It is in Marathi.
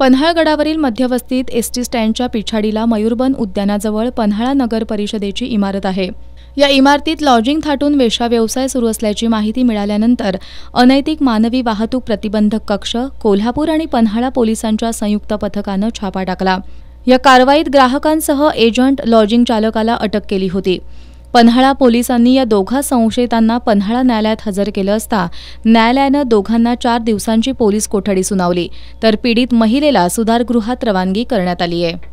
पन्हाळगडावरील मध्यवस्तीत एसटी स्टँडच्या पिछाडीला मयूरबन उद्यानाजवळ पन्हाळा नगर परिषदेची इमारत आहे या इमारतीत लॉजिंग थाटून वेशा व्यवसाय सुरू असल्याची माहिती मिळाल्यानंतर अनैतिक मानवी वाहतूक प्रतिबंधक कक्ष कोल्हापूर आणि पन्हाळा पोलिसांच्या संयुक्त पथकानं छापा टाकला या कारवाईत ग्राहकांसह एजंट लॉजिंग चालकाला अटक केली होती पन्हाळा पोलिसांनी या दोघा संशयितांना पन्हाळा न्यायालयात हजर केलं असता न्यायालयानं दोघांना चार दिवसांची पोलीस कोठडी सुनावली तर पीडित महिलेला सुधारगृहात रवानगी करण्यात आली आहे